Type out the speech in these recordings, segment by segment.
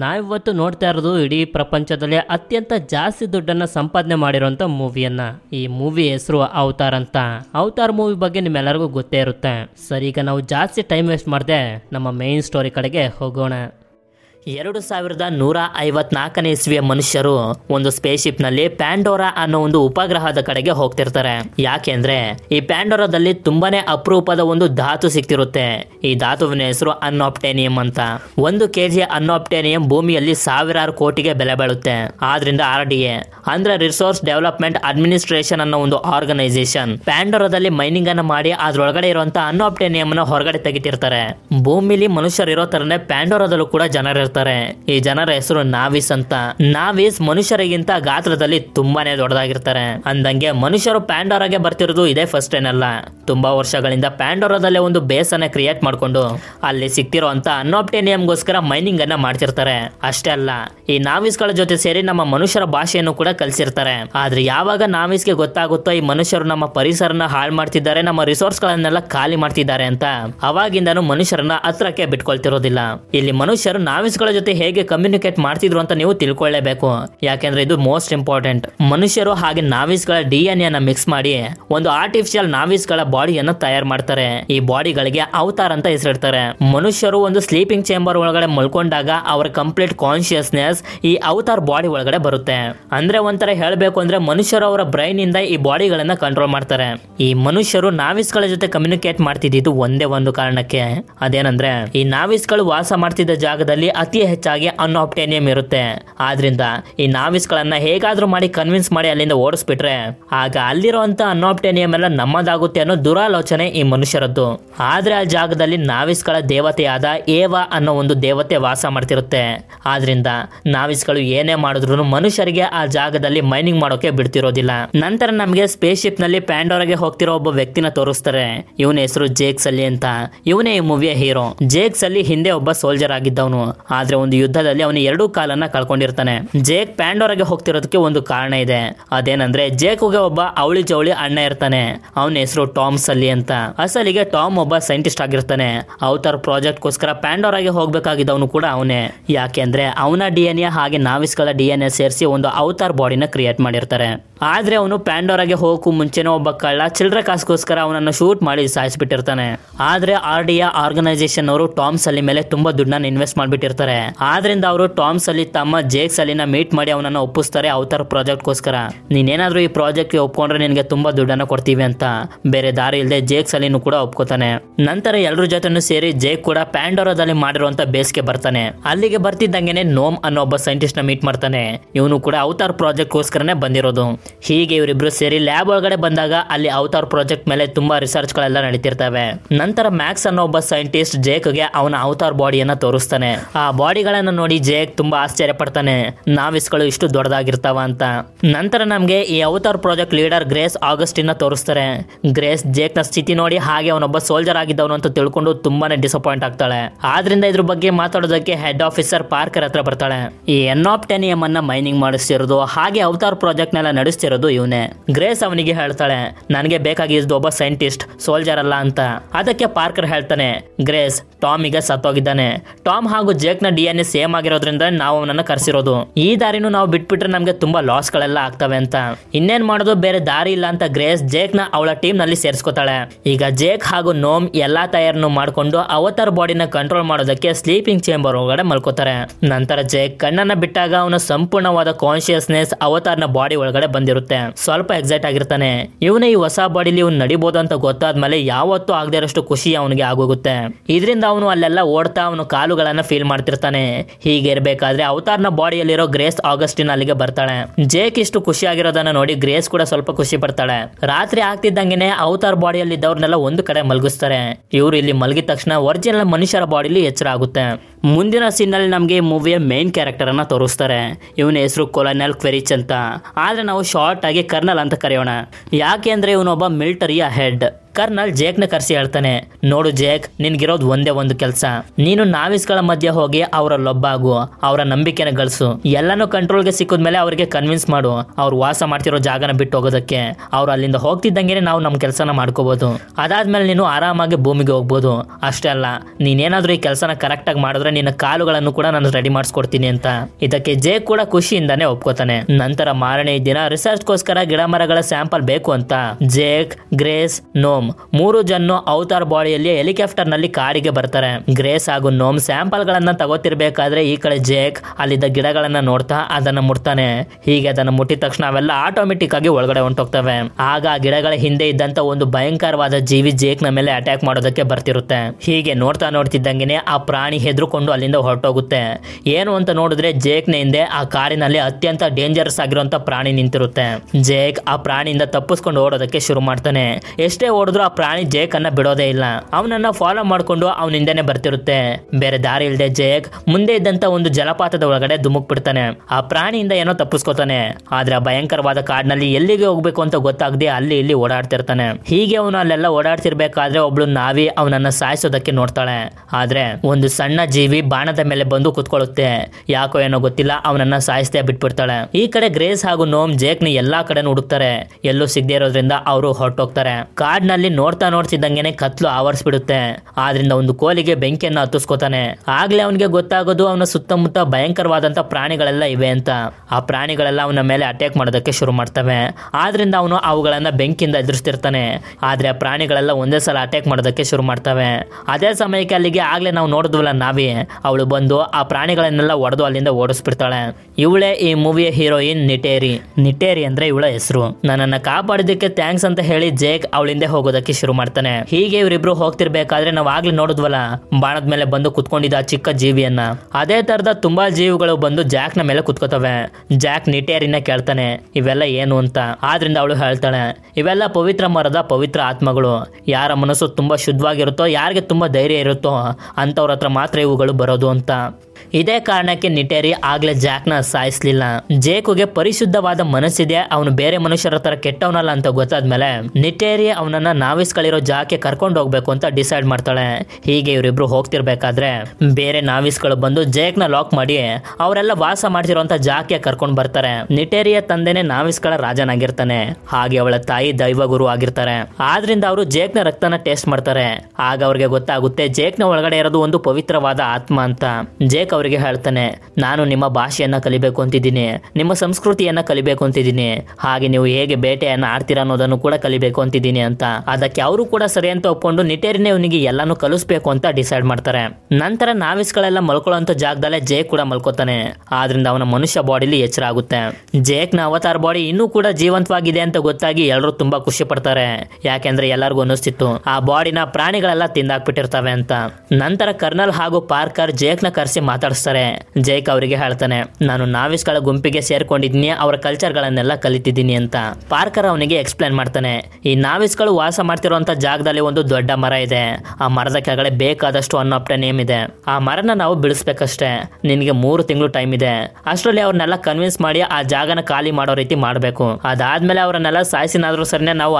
ನಾವಿವತ್ತು ನೋಡ್ತಾ ಇರೋದು ಇಡೀ ಪ್ರಪಂಚದಲ್ಲೇ ಅತ್ಯಂತ ಜಾಸ್ತಿ ದುಡ್ಡನ್ನು ಸಂಪಾದನೆ ಮಾಡಿರೋಂಥ ಮೂವಿಯನ್ನ ಈ ಮೂವಿ ಹೆಸರು ಅವತಾರ್ ಅಂತ ಅವತಾರ್ ಮೂವಿ ಬಗ್ಗೆ ನಿಮ್ಮೆಲ್ಲರಿಗೂ ಗೊತ್ತೇ ಇರುತ್ತೆ ಸರಿ ಈಗ ನಾವು ಜಾಸ್ತಿ ಟೈಮ್ ವೇಸ್ಟ್ ಮಾಡದೆ ನಮ್ಮ ಮೇನ್ ಸ್ಟೋರಿ ಕಡೆಗೆ ಹೋಗೋಣ ಎರಡು ಸಾವಿರದ ನೂರ ಐವತ್ನಾಲ್ಕನೇ ಇಸ್ವಿಯ ಮನುಷ್ಯರು ಒಂದು ಸ್ಪೇಸ್ ಶಿಪ್ ನಲ್ಲಿ ಪ್ಯಾಂಡೋರಾ ಅನ್ನೋ ಒಂದು ಉಪಗ್ರಹದ ಕಡೆಗೆ ಹೋಗ್ತಿರ್ತಾರೆ ಯಾಕೆಂದ್ರೆ ಈ ಪ್ಯಾಂಡೋರಾದಲ್ಲಿ ತುಂಬಾನೇ ಅಪರೂಪದ ಒಂದು ಧಾತು ಸಿಕ್ತಿರುತ್ತೆ ಈ ಧಾತುವಿನ ಹೆಸರು ಅನ್ನೋಪ್ಟೇನಿಯಂ ಅಂತ ಒಂದು ಕೆಜಿ ಅನ್ನೋಪ್ಟೇನಿಯಂ ಭೂಮಿಯಲ್ಲಿ ಸಾವಿರಾರು ಕೋಟಿಗೆ ಬೆಲೆ ಬೀಳುತ್ತೆ ಆದ್ರಿಂದ ಆರ್ ಡಿ ಎ ಅಂದ್ರೆ ರಿಸೋರ್ಸ್ ಡೆವಲಪ್ಮೆಂಟ್ ಅಡ್ಮಿನಿಸ್ಟ್ರೇಷನ್ ಅನ್ನೋ ಒಂದು ಆರ್ಗನೈಸೇಷನ್ ಪ್ಯಾಂಡೋರಾದಲ್ಲಿ ಮೈನಿಂಗ್ ಅನ್ನು ಮಾಡಿ ಅದ್ರೊಳಗಡೆ ಇರುವಂತಹ ಅನ್ನೋಪ್ಟೇನಿಯಂ ಅನ್ನು ಹೊರಗಡೆ ತೆಗಿತಿರ್ತಾರೆ ಭೂಮಿಲಿ ಇರೋ ತರನೇ ಪ್ಯಾಂಡೋರಾದಲ್ಲೂ ಕೂಡ ಜನರು ಇರ್ತಾರೆ ಈ ಜನರ ಹೆಸರು ನಾವಿಸ್ ಅಂತ ನಾವಿಸ್ ಮನುಷ್ಯರಿಗಿಂತ ಗಾತ್ರದಲ್ಲಿ ತುಂಬಾನೇ ದೊಡ್ಡದಾಗಿರ್ತಾರೆ ಅಂದಂಗೆ ಮನುಷ್ಯರು ಪ್ಯಾಂಡೋರಾಗೆ ಬರ್ತಿರೋದು ಇದೇ ಫಸ್ಟ್ ಏನಲ್ಲ ತುಂಬಾ ವರ್ಷಗಳಿಂದ ಪ್ಯಾಂಡೋರಾದಲ್ಲೇ ಒಂದು ಬೇಸ್ ಅನ್ನ ಕ್ರಿಯೇಟ್ ಮಾಡ್ಕೊಂಡು ಅಲ್ಲಿ ಅಂತ ಗೋಸ್ಕರ ಮೈನಿಂಗ್ ಅನ್ನ ಮಾಡ್ತಿರ್ತಾರೆ ಅಷ್ಟೇ ಅಲ್ಲ ಈ ನಾವಿಸ್ ಗಳ ಜೊತೆ ಸೇರಿ ನಮ್ಮ ಮನುಷ್ಯರ ಭಾಷೆಯನ್ನು ಕೂಡ ಕಲಿಸಿರ್ತಾರೆ ಆದ್ರೆ ಯಾವಾಗ ಗೆ ಗೊತ್ತಾಗುತ್ತೋ ಈ ಮನುಷ್ಯರು ನಮ್ಮ ಪರಿಸರನ ಹಾಳು ಮಾಡ್ತಿದ್ದಾರೆ ನಮ್ಮ ರಿಸೋರ್ಸ್ ಗಳನ್ನೆಲ್ಲ ಖಾಲಿ ಮಾಡ್ತಿದ್ದಾರೆ ಅಂತ ಅವಾಗಿಂದನು ಮನುಷ್ಯರನ್ನ ಹತ್ರಕ್ಕೆ ಬಿಟ್ಕೊಳ್ತಿರೋದಿಲ್ಲ ಇಲ್ಲಿ ಮನುಷ್ಯರು ನಾವಿಸ್ ಗಳ ಜೊತೆ ಹೇಗೆ ಕಮ್ಯುನಿಕೇಟ್ ಮಾಡ್ತಿದ್ರು ಅಂತ ನೀವು ತಿಳ್ಕೊಳ್ಳೇಬೇಕು ಯಾಕೆಂದ್ರೆ ಇದು ಮೋಸ್ಟ್ ಇಂಪಾರ್ಟೆಂಟ್ ಮನುಷ್ಯರು ಹಾಗೆ ನಾವಿಸ್ಗಳ ಡಿ ಎನ್ ಎನ್ನ ಮಿಕ್ಸ್ ಮಾಡಿ ಒಂದು ಆರ್ಟಿಫಿಷಿಯಲ್ ನಾವಿಸ್ಗಳ ಬಾಡಿಯನ್ನ ತಯಾರು ಮಾಡ್ತಾರೆ ಈ ಬಾಡಿಗಳಿಗೆ ಅವತಾರ್ ಅಂತ ಹೆಸರಿಡ್ತಾರೆ ಮನುಷ್ಯರು ಒಂದು ಸ್ಲೀಪಿಂಗ್ ಚೇಂಬರ್ ಒಳಗಡೆ ಮಲ್ಕೊಂಡಾಗ ಅವರ ಕಂಪ್ಲೀಟ್ ಕಾನ್ಶಿಯಸ್ನೆಸ್ ಈ ಅವತಾರ್ ಬಾಡಿ ಒಳಗಡೆ ಬರುತ್ತೆ ಅಂದ್ರೆ ಒಂಥರ ಹೇಳಬೇಕು ಅಂದ್ರೆ ಮನುಷ್ಯರು ಅವರ ಬ್ರೈನ್ ಇಂದ ಈ ಬಾಡಿಗಳನ್ನ ಕಂಟ್ರೋಲ್ ಮಾಡ್ತಾರೆ ಈ ಮನುಷ್ಯರು ಗಳ ಜೊತೆ ಕಮ್ಯುನಿಕೇಟ್ ಮಾಡ್ತಿದ್ದು ಒಂದೇ ಒಂದು ಕಾರಣಕ್ಕೆ ಅದೇನಂದ್ರೆ ಈ ಗಳು ವಾಸ ಮಾಡ್ತಿದ್ದ ಜಾಗದಲ್ಲಿ ಆ ಅತಿ ಹೆಚ್ಚಾಗಿ ಅನ್ಆಪ್ಟೇನಿಯಂ ಇರುತ್ತೆ ಆದ್ರಿಂದ ಈ ನಾವಿಸ್ಗಳನ್ನ ಹೇಗಾದ್ರೂ ಮಾಡಿ ಕನ್ವಿನ್ಸ್ ಮಾಡಿ ಅಲ್ಲಿಂದ ಓಡಿಸ್ಬಿಟ್ರೆ ಆಗ ಅಲ್ಲಿರುವಂತ ಅನ್ಆಪ್ಟೇನಿಯಂ ಎಲ್ಲ ನಮ್ಮದಾಗುತ್ತೆ ಅನ್ನೋ ದುರಾಲೋಚನೆ ಈ ಮನುಷ್ಯರದ್ದು ಆದ್ರೆ ಆ ಜಾಗದಲ್ಲಿ ನಾವಿಸ್ಗಳ ದೇವತೆಯಾದ ಏವಾ ಅನ್ನೋ ಒಂದು ದೇವತೆ ವಾಸ ಮಾಡ್ತಿರುತ್ತೆ ಆದ್ರಿಂದ ನಾವಿಸ್ಗಳು ಏನೇ ಮಾಡಿದ್ರು ಮನುಷ್ಯರಿಗೆ ಆ ಜಾಗದಲ್ಲಿ ಮೈನಿಂಗ್ ಮಾಡೋಕೆ ಬಿಡ್ತಿರೋದಿಲ್ಲ ನಂತರ ನಮಗೆ ಸ್ಪೇಸ್ ಶಿಪ್ ನಲ್ಲಿ ಪ್ಯಾಂಡೋರಾಗೆ ಹೋಗ್ತಿರೋ ಒಬ್ಬ ವ್ಯಕ್ತಿನ ತೋರಿಸ್ತಾರೆ ಇವನ ಹೆಸರು ಜೇಕ್ಸ್ ಅಲ್ಲಿ ಅಂತ ಇವನೇ ಈ ಮೂವಿಯ ಹೀರೋ ಜೇಕ್ಸ್ ಅಲ್ಲಿ ಹಿಂದೆ ಒಬ್ಬ ಸೋಲ್ಜರ್ ಆಗಿದ್ದವನು ಆದ್ರೆ ಒಂದು ಯುದ್ಧದಲ್ಲಿ ಅವನು ಎರಡು ಕಾಲನ್ನ ಕಳ್ಕೊಂಡಿರ್ತಾನೆ ಜೇಕ್ ಪ್ಯಾಂಡೋರಾಗೆ ಹೋಗ್ತಿರೋದಕ್ಕೆ ಒಂದು ಕಾರಣ ಇದೆ ಅದೇನಂದ್ರೆ ಜೇಕ್ಗೆ ಒಬ್ಬ ಅವಳಿ ಜವಳಿ ಅಣ್ಣ ಇರ್ತಾನೆ ಅವನ ಹೆಸರು ಟಾಮ್ ಸಲ್ಲಿ ಅಂತ ಅಸಲಿಗೆ ಟಾಮ್ ಒಬ್ಬ ಸೈಂಟಿಸ್ಟ್ ಆಗಿರ್ತಾನೆ ಅವತಾರ್ ಪ್ರಾಜೆಕ್ಟ್ಗೋಸ್ಕರ ಪ್ಯಾಂಡೋರಾಗೆ ಹೋಗ್ಬೇಕಾಗಿದ್ದವನು ಕೂಡ ಅವನೇ ಯಾಕೆಂದ್ರೆ ಅವನ ಡಿ ಎನ್ ಎ ಹಾಗೆ ನಾವಿಸ್ಗಳ ಡಿ ಎನ್ ಎ ಸೇರಿಸಿ ಒಂದು ಅವತಾರ್ ಬಾಡಿನ ಕ್ರಿಯೇಟ್ ಮಾಡಿರ್ತಾರೆ ಆದ್ರೆ ಅವನು ಪ್ಯಾಂಡೋರಾಗೆ ಹೋಗಕ್ಕೂ ಮುಂಚೆನೋ ಒಬ್ಬ ಕಳ್ಳ ಚಿಲ್ಡ್ರ ಕಾಸ್ಗೋಸ್ಕರ ಅವನನ್ನು ಶೂಟ್ ಮಾಡಿ ಸಾಯಿಸ್ಬಿಟ್ಟಿರ್ತಾನೆ ಆದ್ರೆ ಆರ್ ಡಿ ಆರ್ಗನೈಸೇಷನ್ ಅವರು ಟಾಮ್ ಸಲ್ಲಿ ಮೇಲೆ ತುಂಬಾ ದುಡ್ಡನ್ನ ಇನ್ವೆಸ್ಟ್ ಮಾಡಿಬಿಟ್ಟಿರ್ತಾರೆ ಮಾಡ್ತಾರೆ ಆದ್ರಿಂದ ಅವರು ಟಾಮ್ಸ್ ಅಲ್ಲಿ ತಮ್ಮ ಜೇಕ್ಸ್ ಅಲ್ಲಿನ ಮೀಟ್ ಮಾಡಿ ಅವನನ್ನ ಒಪ್ಪಿಸ್ತಾರೆ ಅವತಾರ್ ಪ್ರಾಜೆಕ್ಟ್ ಗೋಸ್ಕರ ಏನಾದ್ರು ಈ ಪ್ರಾಜೆಕ್ಟ್ ಒಪ್ಕೊಂಡ್ರೆ ನಿನಗೆ ತುಂಬಾ ದುಡ್ಡನ್ನ ಕೊಡ್ತೀವಿ ಅಂತ ಬೇರೆ ದಾರಿ ಇಲ್ಲದೆ ಜೇಕ್ಸ್ ಅಲ್ಲಿನೂ ಕೂಡ ಒಪ್ಕೋತಾನೆ ನಂತರ ಎಲ್ಲರ ಜೊತೆನೂ ಸೇರಿ ಜೇಕ್ ಕೂಡ ಪ್ಯಾಂಡೋರಾದಲ್ಲಿ ಮಾಡಿರುವಂತ ಬೇಸ್ಗೆ ಬರ್ತಾನೆ ಅಲ್ಲಿಗೆ ಬರ್ತಿದ್ದಂಗೆನೆ ನೋಮ್ ಅನ್ನೋ ಒಬ್ಬ ಸೈಂಟಿಸ್ಟ್ ನ ಮೀಟ್ ಮಾಡ್ತಾನೆ ಇವನು ಕೂಡ ಅವತಾರ್ ಪ್ರಾಜೆಕ್ಟ್ ಗೋಸ್ಕರನೇ ಬಂದಿರೋದು ಹೀಗೆ ಇವರಿಬ್ರು ಸೇರಿ ಲ್ಯಾಬ್ ಒಳಗಡೆ ಬಂದಾಗ ಅಲ್ಲಿ ಅವತಾರ್ ಪ್ರಾಜೆಕ್ಟ್ ಮೇಲೆ ತುಂಬಾ ರಿಸರ್ಚ್ ಗಳೆಲ್ಲ ನಡೀತಿರ್ತವೆ ನಂತರ ಮ್ಯಾಕ್ಸ್ ಅನ್ನೋ ಒಬ್ಬ ಸೈಂಟಿಸ್ಟ್ ಜೇಕ್ ಗೆ ಅವನ ಅವತಾರ್ ಬಾಡಿಯನ್ನ ತೋರಿಸ್ತಾನೆ ಆ ಬಾಡಿಗಳನ್ನ ನೋಡಿ ಜೇಕ್ ತುಂಬಾ ಆಶ್ಚರ್ಯ ಪಡ್ತಾನೆ ನಾವಿಸ್ಗಳು ಇಷ್ಟು ದೊಡ್ಡದಾಗಿರ್ತಾವ ಅಂತ ನಂತರ ನಮಗೆ ಈ ಅವತಾರ್ ಪ್ರಾಜೆಕ್ಟ್ ಲೀಡರ್ ಗ್ರೇಸ್ ಆಗಸ್ಟಿನ ತೋರಿಸ್ತಾರೆ ಗ್ರೇಸ್ ಜೇಕ್ ನ ಸ್ಥಿತಿ ನೋಡಿ ಹಾಗೆ ಅವನೊಬ್ಬ ಸೋಲ್ಜರ್ ಆಗಿದ್ದವನು ಅಂತ ತಿಳ್ಕೊಂಡು ತುಂಬಾನೇ ಡಿಸಪಾಯಿಂಟ್ ಆಗ್ತಾಳೆ ಆದ್ರಿಂದ ಇದ್ರ ಬಗ್ಗೆ ಮಾತಾಡೋದಕ್ಕೆ ಹೆಡ್ ಆಫೀಸರ್ ಪಾರ್ಕರ್ ಹತ್ರ ಬರ್ತಾಳೆ ಈ ಎನ್ ಆಫ್ ಟೆನಿಯಂ ಅನ್ನ ಮೈನಿಂಗ್ ಮಾಡಿಸ್ತಿರೋದು ಹಾಗೆ ಅವತಾರ್ ಪ್ರಾಜೆಕ್ಟ್ ನೆಲ್ಲ ನಡೆಸ್ತಿರೋದು ಇವನೇ ಗ್ರೇಸ್ ಅವನಿಗೆ ಹೇಳ್ತಾಳೆ ನನಗೆ ಬೇಕಾಗಿರೋದು ಒಬ್ಬ ಸೈಂಟಿಸ್ಟ್ ಸೋಲ್ಜರ್ ಅಲ್ಲ ಅಂತ ಅದಕ್ಕೆ ಪಾರ್ಕರ್ ಹೇಳ್ತಾನೆ ಗ್ರೇಸ್ ಟಾಮ್ ಈಗ ಸತ್ತೋಗಿದ್ದಾನೆ ಟಾಮ್ ಹಾಗೂ ಜೇಕ್ ಪ್ರಾಡಕ್ಟ್ ನ ಡಿ ಎನ್ ಎ ಸೇಮ್ ಆಗಿರೋದ್ರಿಂದ ನಾವು ಅವನನ್ನ ಕರೆಸಿರೋದು ಈ ದಾರಿನು ನಾವು ಬಿಟ್ಬಿಟ್ರೆ ನಮಗೆ ತುಂಬಾ ಲಾಸ್ ಗಳೆಲ್ಲ ಆಗ್ತವೆ ಅಂತ ಇನ್ನೇನ್ ಮಾಡೋದು ಬೇರೆ ದಾರಿ ಇಲ್ಲ ಅಂತ ಗ್ರೇಸ್ ಜೇಕ್ ನ ಅವಳ ಟೀಮ್ ನಲ್ಲಿ ಸೇರಿಸ್ಕೋತಾಳೆ ಈಗ ಜೇಕ್ ಹಾಗೂ ನೋಮ್ ಎಲ್ಲಾ ತಯಾರನ್ನು ಮಾಡಿಕೊಂಡು ಅವತಾರ್ ಬಾಡಿನ ಕಂಟ್ರೋಲ್ ಮಾಡೋದಕ್ಕೆ ಸ್ಲೀಪಿಂಗ್ ಚೇಂಬರ್ ಒಳಗಡೆ ಮಲ್ಕೋತಾರೆ ನಂತರ ಜೇಕ್ ಕಣ್ಣನ್ನ ಬಿಟ್ಟಾಗ ಅವನ ಸಂಪೂರ್ಣವಾದ ಕಾನ್ಶಿಯಸ್ನೆಸ್ ಅವತಾರ್ ನ ಬಾಡಿ ಒಳಗಡೆ ಬಂದಿರುತ್ತೆ ಸ್ವಲ್ಪ ಎಕ್ಸೈಟ್ ಆಗಿರ್ತಾನೆ ಇವನ ಈ ಹೊಸ ಬಾಡಿಲಿ ಇವ್ ನಡಿಬಹುದು ಅಂತ ಗೊತ್ತಾದ್ಮೇಲೆ ಯಾವತ್ತೂ ಆಗದಿರೋಷ್ಟು ಖುಷಿ ಅವನಿಗೆ ಆಗೋಗುತ್ತೆ ಇದರಿಂದ ಅವನು ಅಲ್ಲೆಲ್ಲ ಓಡ್ತಾ ಅವನು ಕಾಲುಗಳನ್ನ ಫೀಲ್ ಮಾಡ್ತಿರ್ತಾನೆ ಮಾಡ್ತಿರ್ತಾನೆ ಹೀಗಿರಬೇಕಾದ್ರೆ ಅವತಾರ್ನ ಬಾಡಿಯಲ್ಲಿರೋ ಗ್ರೇಸ್ ಆಗಸ್ಟಿನ್ ಅಲ್ಲಿಗೆ ಬರ್ತಾಳೆ ಜೇಕ್ ಇಷ್ಟು ಖುಷಿಯಾಗಿರೋದನ್ನ ನೋಡಿ ಗ್ರೇಸ್ ಕೂಡ ಸ್ವಲ್ಪ ಖುಷಿ ಪಡ್ತಾಳೆ ರಾತ್ರಿ ಆಗ್ತಿದ್ದಂಗೆನೆ ಅವತಾರ್ ಬಾಡಿಯಲ್ಲಿ ಇದ್ದವ್ರನ್ನೆಲ್ಲ ಒಂದು ಕಡೆ ಮಲಗಿಸ್ತಾರೆ ಇವರು ಇಲ್ಲಿ ಮಲಗಿದ ತಕ್ಷಣ ಒರಿಜಿನಲ್ ಮನುಷ್ಯರ ಬಾಡಿಲಿ ಎಚ್ಚರ ಆಗುತ್ತೆ ಮುಂದಿನ ಸೀನ್ ಅಲ್ಲಿ ನಮಗೆ ಮೂವಿಯ ಮೇನ್ ಕ್ಯಾರೆಕ್ಟರ್ ಅನ್ನ ತೋರಿಸ್ತಾರೆ ಇವನ ಹೆಸರು ಕೊಲನಲ್ ಕ್ವೆರಿಚ್ ಅಂತ ಆದ್ರೆ ನಾವು ಶಾರ್ಟ್ ಆಗಿ ಕರ್ನಲ್ ಅಂತ ಕರೆಯೋಣ ಯಾಕೆ ಯಾಕೆಂದ್ರೆ ಇವನೊಬ್ಬ ಮಿಲಿಟರಿಯ ಹೆಡ್ ಕರ್ನಲ್ ನ ಕರೆಸಿ ಹೇಳ್ತಾನೆ ನೋಡು ಜೇಕ್ ನಿನ್ಗಿರೋದು ಒಂದೇ ಒಂದು ಕೆಲಸ ನೀನು ನಾವಿಸ್ಗಳ ಮಧ್ಯೆ ಹೋಗಿ ಅವರ ಲೊಬ್ಬಾಗು ಅವರ ನಂಬಿಕೆನ ಗಳಿಸು ಎಲ್ಲಾನು ಕಂಟ್ರೋಲ್ಗೆ ಸಿಕ್ಕಿದ್ಮೇಲೆ ಅವರಿಗೆ ಕನ್ವಿನ್ಸ್ ಮಾಡು ಅವ್ರು ವಾಸ ಮಾಡ್ತಿರೋ ಜಾಗನ ಬಿಟ್ಟು ಹೋಗೋದಕ್ಕೆ ಅವ್ರು ಅಲ್ಲಿಂದ ಹೋಗ್ತಿದ್ದಂಗೆ ನಾವು ನಮ್ಮ ಕೆಲಸನ ಮಾಡ್ಕೋಬಹುದು ಅದಾದ್ಮೇಲೆ ನೀನು ಆರಾಮಾಗಿ ಭೂಮಿಗೆ ಹೋಗ್ಬೋದು ಅಷ್ಟೇ ಅಲ್ಲ ನೀನೇನಾದ್ರೂ ಈ ಕೆಲಸನ ಕರೆಕ್ಟಾಗಿ ಮಾಡಿದ್ರೆ ನಿನ್ನ ಕಾಲುಗಳನ್ನು ಕೂಡ ನಾನು ರೆಡಿ ಮಾಡಿಸ್ಕೊಡ್ತೀನಿ ಅಂತ ಇದಕ್ಕೆ ಜೇ ಕೂಡ ಖುಷಿಯಿಂದಾನೆ ಒಪ್ಕೋತಾನೆ ನಂತರ ಮಾರನೇ ದಿನ ರಿಸರ್ಚ್ಗೋಸ್ಕರ ಗಿಡ ಮರಗಳ ಸ್ಯಾಂಪಲ್ ಬೇಕು ಅಂತ ಜೇಕ್ ಗ್ರೇಸ್ ನೋಮ್ ನೋಮ್ ಮೂರು ಜನ ಔತಾರ್ ಬಾಡಿಯಲ್ಲಿ ಹೆಲಿಕಾಪ್ಟರ್ ನಲ್ಲಿ ಕಾರಿಗೆ ಬರ್ತಾರೆ ಗ್ರೇಸ್ ಹಾಗೂ ನೋಮ್ ಸ್ಯಾಂಪಲ್ ಗಳನ್ನ ತಗೋತಿರ್ಬೇಕಾದ್ರೆ ಈ ಕಡೆ ಜೇಕ್ ಅಲ್ಲಿದ್ದ ಗಿಡಗಳನ್ನ ನೋಡ್ತಾ ಅದನ್ನ ಮುಟ್ತಾನೆ ಹೀಗೆ ಅದನ್ನ ಮುಟ್ಟಿದ ತಕ್ಷಣ ಅವೆಲ್ಲ ಆಟೋಮೆಟಿಕ್ ಆಗಿ ಒಳಗಡೆ ಹೊಂಟೋಗ್ತವೆ ಆಗ ಆ ಗಿಡಗಳ ಹಿಂದೆ ಇದ್ದಂತ ಒಂದು ಭಯಂಕರವಾದ ಜೀವಿ ಜೇಕ್ ನ ಮೇಲೆ ಅಟ್ಯಾಕ್ ಮಾಡೋದಕ್ಕೆ ಬರ್ತಿರುತ್ತೆ ಹೀಗೆ ನೋಡ್ತಾ ನೋಡ್ತಿದ್ದಂಗೆನೆ ಆ ಪ್ರಾಣಿ ಹೆದ್ರುಕೊಂಡು ಅಲ್ಲಿಂದ ಹೊರಟೋಗುತ್ತೆ ಏನು ಅಂತ ನೋಡಿದ್ರೆ ಜೇಕ್ ನ ಹಿಂದೆ ಆ ಕಾರಿನಲ್ಲಿ ಅತ್ಯಂತ ಡೇಂಜರಸ್ ಆಗಿರುವಂತ ಪ್ರಾಣಿ ನಿಂತಿರುತ್ತೆ ಜೇಕ್ ಆ ಪ್ರಾಣಿಯಿಂದ ತಪ್ಪಿಸ್ಕೊಂಡು ಓಡೋದಕ್ಕೆ ಶುರು ಮಾಡ್ತಾನೆ ಎಷ್ಟೇ ಓಡ ನೋಡಿದ್ರು ಆ ಪ್ರಾಣಿ ಜೇಕ್ ಅನ್ನ ಬಿಡೋದೇ ಇಲ್ಲ ಅವನನ್ನ ಫಾಲೋ ಮಾಡಿಕೊಂಡು ಅವನಿಂದನೇ ಬರ್ತಿರುತ್ತೆ ಬೇರೆ ದಾರಿ ಇಲ್ಲದೆ ಜೇಕ್ ಮುಂದೆ ಇದ್ದಂತ ಒಂದು ಜಲಪಾತದ ಒಳಗಡೆ ಧುಮುಕ್ ಬಿಡ್ತಾನೆ ಆ ಪ್ರಾಣಿಯಿಂದ ಏನೋ ತಪ್ಪಿಸ್ಕೋತಾನೆ ಆದ್ರೆ ಆ ಭಯಂಕರವಾದ ನಲ್ಲಿ ಎಲ್ಲಿಗೆ ಹೋಗ್ಬೇಕು ಅಂತ ಗೊತ್ತಾಗದೆ ಅಲ್ಲಿ ಇಲ್ಲಿ ಓಡಾಡ್ತಿರ್ತಾನೆ ಹೀಗೆ ಅವನು ಅಲ್ಲೆಲ್ಲ ಓಡಾಡ್ತಿರ್ಬೇಕಾದ್ರೆ ಒಬ್ಳು ನಾವಿ ಅವನನ್ನ ಸಾಯಿಸೋದಕ್ಕೆ ನೋಡ್ತಾಳೆ ಆದ್ರೆ ಒಂದು ಸಣ್ಣ ಜೀವಿ ಬಾಣದ ಮೇಲೆ ಬಂದು ಕುತ್ಕೊಳ್ಳುತ್ತೆ ಯಾಕೋ ಏನೋ ಗೊತ್ತಿಲ್ಲ ಅವನನ್ನ ಸಾಯಿಸ್ತೇ ಬಿಟ್ಬಿಡ್ತಾಳೆ ಈ ಕಡೆ ಗ್ರೇಸ್ ಹಾಗೂ ನೋಮ್ ಜೇಕ್ ನ ಎಲ್ಲಾ ಕಡೆ ಹುಡುಕ್ತಾರೆ ಎಲ್ಲೂ ಸಿಗದೆ ಇರೋದ್ರಿಂದ ಅವರು ಹೊರಟೋಗ್ತಾರೆ ಕಾಡ್ನಲ್ಲಿ ಅಲ್ಲಿ ನೋಡ್ತಾ ನೋಡ್ತಿದ್ದಂಗೆನೆ ಕತ್ಲು ಆವರಿಸ್ಬಿಡುತ್ತೆ ಆದ್ರಿಂದ ಒಂದು ಕೋಲಿಗೆ ಬೆಂಕಿಯನ್ನು ಹತ್ತಿಸ್ಕೋತಾನೆ ಆಗ್ಲೇ ಅವನಿಗೆ ಗೊತ್ತಾಗೋದು ಅವನ ಸುತ್ತಮುತ್ತ ಭಯಂಕರವಾದಂತ ಪ್ರಾಣಿಗಳೆಲ್ಲ ಇವೆ ಅಂತ ಆ ಪ್ರಾಣಿಗಳೆಲ್ಲ ಅವನ ಮೇಲೆ ಅಟ್ಯಾಕ್ ಮಾಡೋದಕ್ಕೆ ಶುರು ಮಾಡ್ತವೆ ಆದ್ರಿಂದ ಅವನು ಅವುಗಳನ್ನ ಬೆಂಕಿಯಿಂದ ಎದುರಿಸ್ತಿರ್ತಾನೆ ಆದ್ರೆ ಆ ಪ್ರಾಣಿಗಳೆಲ್ಲ ಒಂದೇ ಸಲ ಅಟ್ಯಾಕ್ ಮಾಡೋದಕ್ಕೆ ಶುರು ಮಾಡ್ತವೆ ಅದೇ ಸಮಯಕ್ಕೆ ಅಲ್ಲಿಗೆ ಆಗ್ಲೇ ನಾವು ನೋಡಿದ್ವಲ್ಲ ನಾವಿ ಅವಳು ಬಂದು ಆ ಪ್ರಾಣಿಗಳನ್ನೆಲ್ಲ ಒಡೆದು ಅಲ್ಲಿಂದ ಓಡಿಸ್ಬಿಡ್ತಾಳೆ ಇವಳೇ ಈ ಮೂವಿಯ ಹೀರೋಯಿನ್ ನಿಟೇರಿ ನಿಟೇರಿ ಅಂದ್ರೆ ಇವಳ ಹೆಸರು ನನ್ನನ್ನ ಕಾಪಾಡಿದ್ದಕ್ಕೆ ಥ್ಯಾಂಕ್ಸ್ ಅಂತ ಹೇಳಿ ಜೇಕ್ ಅವಳಿಂದ ಹೋಗೋದು ಹೋಗೋದಕ್ಕೆ ಶುರು ಮಾಡ್ತಾನೆ ಹೀಗೆ ಇವರಿಬ್ರು ಹೋಗ್ತಿರ್ಬೇಕಾದ್ರೆ ನಾವು ಆಗ್ಲೇ ನೋಡಿದ್ವಲ್ಲ ಬಾಣದ ಮೇಲೆ ಬಂದು ಕುತ್ಕೊಂಡಿದ್ದ ಚಿಕ್ಕ ಜೀವಿಯನ್ನ ಅದೇ ತರದ ತುಂಬಾ ಜೀವಿಗಳು ಬಂದು ಜಾಕ್ ನ ಮೇಲೆ ಕುತ್ಕೋತವೆ ಜಾಕ್ ನಿಟೇರಿನ ಕೇಳ್ತಾನೆ ಇವೆಲ್ಲ ಏನು ಅಂತ ಆದ್ರಿಂದ ಅವಳು ಹೇಳ್ತಾಳೆ ಇವೆಲ್ಲ ಪವಿತ್ರ ಮರದ ಪವಿತ್ರ ಆತ್ಮಗಳು ಯಾರ ಮನಸ್ಸು ತುಂಬಾ ಶುದ್ಧವಾಗಿರುತ್ತೋ ಯಾರಿಗೆ ತುಂಬಾ ಧೈರ್ಯ ಇರುತ್ತೋ ಅಂತವ್ರ ಹತ್ರ ಮಾತ್ರ ಇವುಗಳು ಬರೋದು ಅಂತ ಇದೇ ಕಾರಣಕ್ಕೆ ನಿಟೇರಿ ಆಗ್ಲೇ ಜಾಕ್ನ ಸಾಯಿಸ್ಲಿಲ್ಲ ಜೇಕುಗೆ ಪರಿಶುದ್ಧವಾದ ಮನಸ್ಸಿದೆ ಅವನು ಬೇರೆ ಮನುಷ್ಯರ ತರ ಕೆಟ್ಟವನಲ್ಲ ಅಂತ ಗೊತ್ತಾದ್ಮೇಲೆ ನಿಟೇರಿ ಅವನನ್ನ ನಾವಿಸ್ಗಳಿರೋ ಜಾಕೆ ಕರ್ಕೊಂಡು ಹೋಗ್ಬೇಕು ಅಂತ ಡಿಸೈಡ್ ಮಾಡ್ತಾಳೆ ಹೀಗೆ ಇವರಿಬ್ರು ಹೋಗ್ತಿರ್ಬೇಕಾದ್ರೆ ಬೇರೆ ನಾವಿಸ್ಗಳು ಬಂದು ಜೇಕ್ ನ ಲಾಕ್ ಮಾಡಿ ಅವರೆಲ್ಲ ವಾಸ ಮಾಡ್ತಿರೋಂತ ಜಾಕೆ ಕರ್ಕೊಂಡು ಬರ್ತಾರೆ ನಿಟೇರಿಯ ತಂದೆನೆ ನಾವಿಸ್ಗಳ ರಾಜನಾಗಿರ್ತಾನೆ ಹಾಗೆ ಅವಳ ತಾಯಿ ದೈವಗುರು ಆಗಿರ್ತಾರೆ ಆದ್ರಿಂದ ಅವರು ಜೇಕ್ನ ರಕ್ತನ ಟೇಸ್ಟ್ ಮಾಡ್ತಾರೆ ಆಗ ಅವ್ರಿಗೆ ಗೊತ್ತಾಗುತ್ತೆ ಜೇಕ್ನ ಒಳಗಡೆ ಇರೋದು ಒಂದು ಪವಿತ್ರವಾದ ಆತ್ಮ ಅಂತ ಜೇಕ್ ಅವರಿಗೆ ಹೇಳ್ತಾನೆ ನಾನು ನಿಮ್ಮ ಭಾಷೆಯನ್ನ ಕಲಿಬೇಕು ಅಂತಿದ್ದೀನಿ ನಿಮ್ಮ ಸಂಸ್ಕೃತಿಯನ್ನ ಕಲಿಬೇಕು ಅಂತಿದ್ದೀನಿ ಹಾಗೆ ನೀವು ಹೇಗೆ ಬೇಟೆಯನ್ನು ಆಡ್ತೀರಾ ಅನ್ನೋದನ್ನು ಕೂಡ ಕಲಿಬೇಕು ಅಂತಿದ್ದೀನಿ ಅಂತ ಅದಕ್ಕೆ ಅವರು ಕೂಡ ಸರಿ ಅಂತ ಒಪ್ಕೊಂಡು ನಿಟೇರಿನೇ ಅವನಿಗೆ ಎಲ್ಲಾನು ಕಲಿಸ್ಬೇಕು ಅಂತ ಡಿಸೈಡ್ ಮಾಡ್ತಾರೆ ನಂತರ ನಾವಿಸ್ಗಳೆಲ್ಲ ಮಲ್ಕೊಳ್ಳೋಂಥ ಜಾಗದಲ್ಲೇ ಜೇಕ್ ಕೂಡ ಮಲ್ಕೋತಾನೆ ಆದ್ರಿಂದ ಅವನ ಮನುಷ್ಯ ಬಾಡಿಲಿ ಎಚ್ಚರ ಆಗುತ್ತೆ ಜೇಕ್ನ ಅವತಾರ್ ಬಾಡಿ ಇನ್ನೂ ಕೂಡ ಜೀವಂತವಾಗಿದೆ ಅಂತ ಗೊತ್ತಾಗಿ ಎಲ್ಲರೂ ತುಂಬಾ ಖುಷಿ ಪಡ್ತಾರೆ ಯಾಕೆಂದ್ರೆ ಎಲ್ಲರಿಗೂ ಅನಿಸ್ತಿತ್ತು ಆ ಬಾಡಿನ ಪ್ರಾಣಿಗಳೆಲ್ಲ ತಿಂದಾಕ್ಬಿಟ್ಟಿರ್ತವೆ ಅಂತ ನಂತರ ಕರ್ನಲ್ ಹಾಗೂ ಪಾರ್ಕರ್ ಜೇಕ್ನ ಕರೆಸಿ ಮಾತಾಡಿಸ್ತಾರೆ ಜೈಕ್ ಅವರಿಗೆ ಹೇಳ್ತಾನೆ ನಾನು ನಾವಿಸ್ಗಳ ಗುಂಪಿಗೆ ಸೇರ್ಕೊಂಡಿದ್ದೀನಿ ಅವರ ಗಳನ್ನೆಲ್ಲ ಕಲಿತಿದ್ದೀನಿ ಅಂತ ಪಾರ್ಕರ್ ಅವನಿಗೆ ಎಕ್ಸ್ಪ್ಲೇನ್ ಮಾಡ್ತಾನೆ ಈ ನಾವಿಸ್ಗಳು ವಾಸ ಮಾಡ್ತಿರುವಂತ ಜಾಗದಲ್ಲಿ ಒಂದು ದೊಡ್ಡ ಮರ ಇದೆ ಆ ಮರದ ಕೆಳಗಡೆ ಬೇಕಾದಷ್ಟು ಅನ್ನೋ ನೇಮ್ ಇದೆ ಆ ಮರನ ನಾವು ಬಿಡಿಸ್ಬೇಕಷ್ಟೇ ನಿನಗೆ ಮೂರು ತಿಂಗಳು ಟೈಮ್ ಇದೆ ಅಷ್ಟರಲ್ಲಿ ಅವ್ರನ್ನೆಲ್ಲ ಕನ್ವಿನ್ಸ್ ಮಾಡಿ ಆ ಜಾಗನ ಖಾಲಿ ಮಾಡೋ ರೀತಿ ಮಾಡಬೇಕು ಅದಾದ್ಮೇಲೆ ಅವರನ್ನೆಲ್ಲ ಸಾಯಿಸಿನಾದ್ರೂ ಸರಿನೇ ನಾವು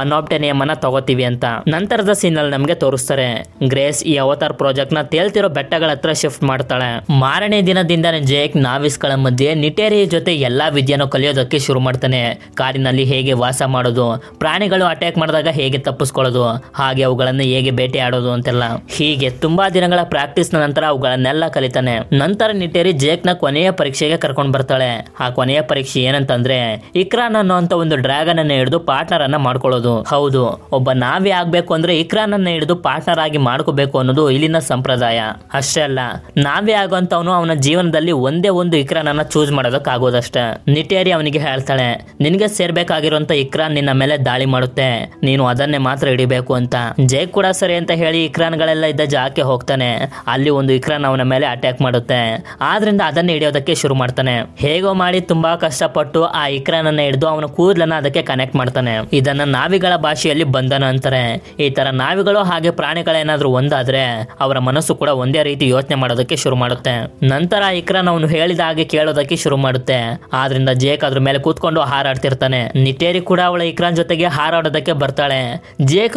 ನೇಮ್ ಅನ್ನ ತಗೋತೀವಿ ಅಂತ ನಂತರದ ಸೀನ್ ಅಲ್ಲಿ ನಮಗೆ ತೋರಿಸ್ತಾರೆ ಗ್ರೇಸ್ ಈ ಅವತಾರ್ ಪ್ರಾಜೆಕ್ಟ್ ನ ತೇಲ್ತಿರೋ ಬೆಟ್ಟಗಳ ಹತ್ರ ಶಿಫ್ಟ್ ಮಾಡ್ತಾಳೆ ಆರನೇ ದಿನದಿಂದ ಜೇಕ್ ನಾವಿಸ್ಗಳ ಮಧ್ಯೆ ನಿಟೇರಿ ಜೊತೆ ಎಲ್ಲ ವಿದ್ಯೆನೂ ಕಲಿಯೋದಕ್ಕೆ ಶುರು ಮಾಡ್ತಾನೆ ಕಾರಿನಲ್ಲಿ ಹೇಗೆ ವಾಸ ಮಾಡೋದು ಪ್ರಾಣಿಗಳು ಅಟ್ಯಾಕ್ ಮಾಡಿದಾಗ ಹೇಗೆ ತಪ್ಪಿಸ್ಕೊಳ್ಳೋದು ಹಾಗೆ ಅವುಗಳನ್ನು ಹೇಗೆ ಭೇಟಿ ಆಡೋದು ಅಂತೆಲ್ಲ ಹೀಗೆ ತುಂಬಾ ದಿನಗಳ ಪ್ರಾಕ್ಟೀಸ್ ನಂತರ ಅವುಗಳನ್ನೆಲ್ಲ ಕಲಿತಾನೆ ನಂತರ ನಿಟೇರಿ ಜೇಕ್ ನ ಕೊನೆಯ ಪರೀಕ್ಷೆಗೆ ಕರ್ಕೊಂಡು ಬರ್ತಾಳೆ ಆ ಕೊನೆಯ ಪರೀಕ್ಷೆ ಏನಂತಂದ್ರೆ ಇಕ್ರಾನ್ ಅನ್ನೋ ಒಂದು ಡ್ರ್ಯಾಗನ್ ಅನ್ನ ಹಿಡಿದು ಪಾರ್ಟ್ನರ್ ಅನ್ನ ಮಾಡ್ಕೊಳ್ಳೋದು ಹೌದು ಒಬ್ಬ ನಾವೇ ಆಗ್ಬೇಕು ಅಂದ್ರೆ ಇಕ್ರಾನ್ ಅನ್ನ ಹಿಡಿದು ಪಾರ್ಟ್ನರ್ ಆಗಿ ಮಾಡ್ಕೋಬೇಕು ಅನ್ನೋದು ಇಲ್ಲಿನ ಸಂಪ್ರದಾಯ ಅಷ್ಟೇ ಅಲ್ಲ ನಾವೇ ಆಗುವಂತ ಅವನು ಅವನ ಜೀವನದಲ್ಲಿ ಒಂದೇ ಒಂದು ಇಕ್ರಾನನ್ನ ಚೂಸ್ ಮಾಡೋದಕ್ಕಾಗೋದಷ್ಟೇ ನಿಟೇರಿ ಅವನಿಗೆ ಹೇಳ್ತಾಳೆ ನಿನಗೆ ಸೇರ್ಬೇಕಾಗಿರುವಂತ ಇಕ್ರಾನ್ ನಿನ್ನ ಮೇಲೆ ದಾಳಿ ಮಾಡುತ್ತೆ ನೀನು ಅದನ್ನೇ ಮಾತ್ರ ಹಿಡಿಬೇಕು ಅಂತ ಜೈ ಕೂಡ ಸರಿ ಅಂತ ಹೇಳಿ ಇಕ್ರಾನ್ಗಳೆಲ್ಲ ಇದ್ದ ಜಾಕೆ ಹೋಗ್ತಾನೆ ಅಲ್ಲಿ ಒಂದು ಇಕ್ರಾನ್ ಅವನ ಮೇಲೆ ಅಟ್ಯಾಕ್ ಮಾಡುತ್ತೆ ಆದ್ರಿಂದ ಅದನ್ನ ಹಿಡಿಯೋದಕ್ಕೆ ಶುರು ಮಾಡ್ತಾನೆ ಹೇಗೋ ಮಾಡಿ ತುಂಬಾ ಕಷ್ಟಪಟ್ಟು ಆ ಇಕ್ರಾನ್ ಅನ್ನ ಹಿಡಿದು ಅವನ ಕೂದಲನ್ನ ಅದಕ್ಕೆ ಕನೆಕ್ಟ್ ಮಾಡ್ತಾನೆ ಇದನ್ನ ನಾವಿಗಳ ಭಾಷೆಯಲ್ಲಿ ಬಂಧನ ಅಂತಾರೆ ಈ ತರ ನಾವಿಗಳು ಹಾಗೆ ಪ್ರಾಣಿಗಳೇನಾದ್ರೂ ಒಂದಾದ್ರೆ ಅವರ ಮನಸ್ಸು ಕೂಡ ಒಂದೇ ರೀತಿ ಯೋಚನೆ ಮಾಡೋದಕ್ಕೆ ಶುರು ಮಾಡುತ್ತೆ ನಂತರ ಇಕ್ರಾನ್ ಅವನು ಹೇಳಿದ ಹಾಗೆ ಕೇಳೋದಕ್ಕೆ ಶುರು ಮಾಡುತ್ತೆ ಆದ್ರಿಂದ ಜೇಕ್ ಅದ್ರ ಮೇಲೆ ಕೂತ್ಕೊಂಡು ಹಾರಾಡ್ತಿರ್ತಾನೆ ನಿಟೇರಿ ಕೂಡ ಅವಳ ಇಕ್ರಾನ್ ಜೊತೆಗೆ ಹಾರಾಡೋದಕ್ಕೆ ಬರ್ತಾಳೆ